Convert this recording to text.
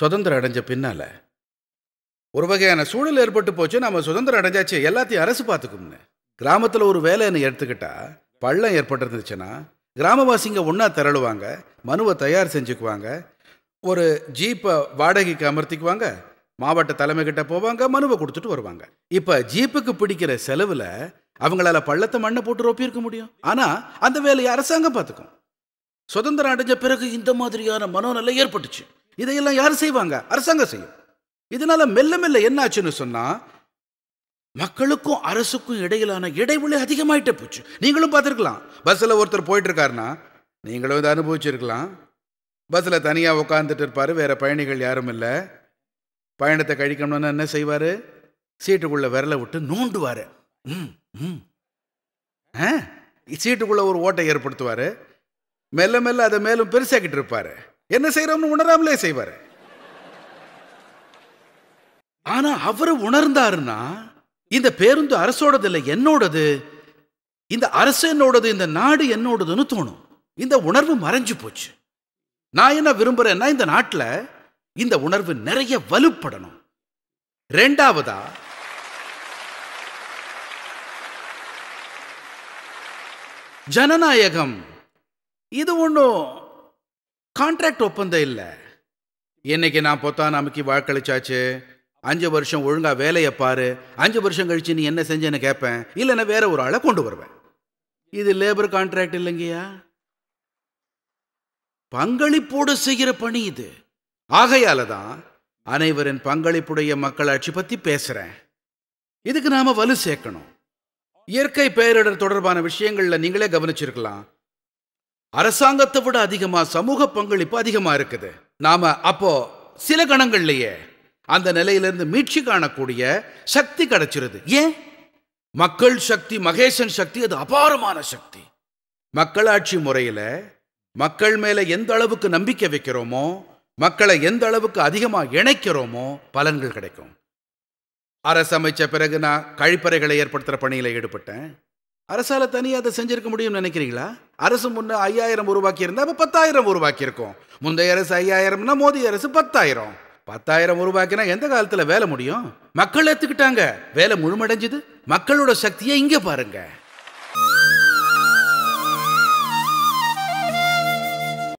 சுதந்திரம் அடைஞ்ச பின்னால் ஒரு வகையான சூழல் ஏற்பட்டு போச்சு நம்ம சுதந்திரம் அடைஞ்சாச்சு எல்லாத்தையும் அரசு பார்த்துக்கும்னு கிராமத்தில் ஒரு வேலை என்ன எடுத்துக்கிட்டா பள்ளம் ஏற்பட்டிருந்துச்சுன்னா கிராமவாசிங்க ஒன்றா திரளுவாங்க மனுவை தயார் செஞ்சுக்குவாங்க ஒரு ஜீப்பை வாடகைக்கு அமர்த்திக்குவாங்க மாவட்ட தலைமை கிட்ட போவாங்க மனுவை கொடுத்துட்டு வருவாங்க இப்போ ஜீப்புக்கு பிடிக்கிற செலவில் அவங்களால பள்ளத்தை மண்ணை போட்டு ரொப்பியிருக்க முடியும் ஆனால் அந்த வேலையை அரசாங்கம் பார்த்துக்கும் சுதந்திரம் அடைஞ்ச பிறகு இந்த மாதிரியான மனோநிலை ஏற்பட்டுச்சு இதையெல்லாம் யார் செய்வாங்க அரசாங்கம் செய்யும் இதனால மெல்ல மெல்ல என்னாச்சுன்னு சொன்னா மக்களுக்கும் அரசுக்கும் இடையிலான இடைவெளி அதிகமாயிட்டே போச்சு நீங்களும் பார்த்துருக்கலாம் பஸ்ஸில் ஒருத்தர் போயிட்டு இருக்காருன்னா நீங்களும் இதை அனுபவிச்சிருக்கலாம் பஸ்ஸில் தனியாக உட்காந்துட்டு இருப்பார் வேறு பயணிகள் யாரும் இல்லை பயணத்தை கழிக்கணும்னு என்ன செய்வார் சீட்டுக்குள்ளே விரலை விட்டு நோண்டுவார் ம் ம் சீட்டுக்குள்ளே ஒரு ஓட்டை ஏற்படுத்துவார் மெல்ல மெல்ல அதை மேலும் பெருசாக்கிட்டு இருப்பார் என்ன செய்யறோம்னு உணராமலே செய்வார் ஆனா அவர் உணர்ந்தாருன்னா இந்த பேருந்து அரசோடது இல்லை என்னோடது இந்த அரசு என்னோடது இந்த நாடு என்னோடதுன்னு தோணும் இந்த உணர்வு மறைஞ்சு போச்சு நான் என்ன விரும்புறேன்னா இந்த நாட்டில் இந்த உணர்வு நிறைய வலுப்படணும் ரெண்டாவதா ஜனநாயகம் இது ஒன்றும் கான்ட்ராக்ட் ஒப்பந்தம் இல்லை என்னைக்கு நான் பொத்தான் நமக்கு வாக்களிச்சாச்சு அஞ்சு வருஷம் ஒழுங்காக வேலையை பாரு அஞ்சு வருஷம் கழிச்சு நீ என்ன செஞ்சேன்னு கேட்பேன் இல்லைன்னா வேற ஒரு ஆளை கொண்டு வருவேன் இது லேபர் கான்ட்ராக்ட் இல்லைங்கய்யா பங்களிப்போடு செய்கிற பணி இது ஆகையால தான் அனைவரின் பங்களிப்புடைய மக்களாட்சி பற்றி பேசுகிறேன் இதுக்கு நாம் வலு சேர்க்கணும் இயற்கை பேரிடர் தொடர்பான விஷயங்களில் நீங்களே கவனிச்சிருக்கலாம் அரசாங்கத்தை விட அதிகமாக சமூக பங்களிப்பு அதிகமாக இருக்குது நாம் அப்போ சில கணங்கள்லையே அந்த நிலையிலிருந்து மீட்சி காணக்கூடிய சக்தி கிடைச்சிருது ஏன் மக்கள் சக்தி மகேசன் சக்தி அது அபாரமான சக்தி மக்களாட்சி முறையில் மக்கள் மேலே எந்த அளவுக்கு நம்பிக்கை வைக்கிறோமோ மக்களை எந்த அளவுக்கு அதிகமாக இணைக்கிறோமோ பலன்கள் கிடைக்கும் அரசமைச்ச பிறகு நான் கழிப்பறைகளை ஏற்படுத்துகிற பணியில் ஈடுபட்டேன் அரசால தனியாக அதை செஞ்சிருக்க முடியும்னு நினைக்கிறீங்களா அரசு முன்ன ஐயாயிரம் உருவாக்கி இருந்தால் அப்போ பத்தாயிரம் உருவாக்கி இருக்கும் முந்தைய அரசு ஐயாயிரம்னா மோடி அரசு பத்தாயிரம் பத்தாயிரம் உருவாக்கினா எந்த காலத்தில் வேலை முடியும் மக்கள் எடுத்துக்கிட்டாங்க வேலை முழுமடைஞ்சது மக்களோட சக்தியை இங்கே பாருங்க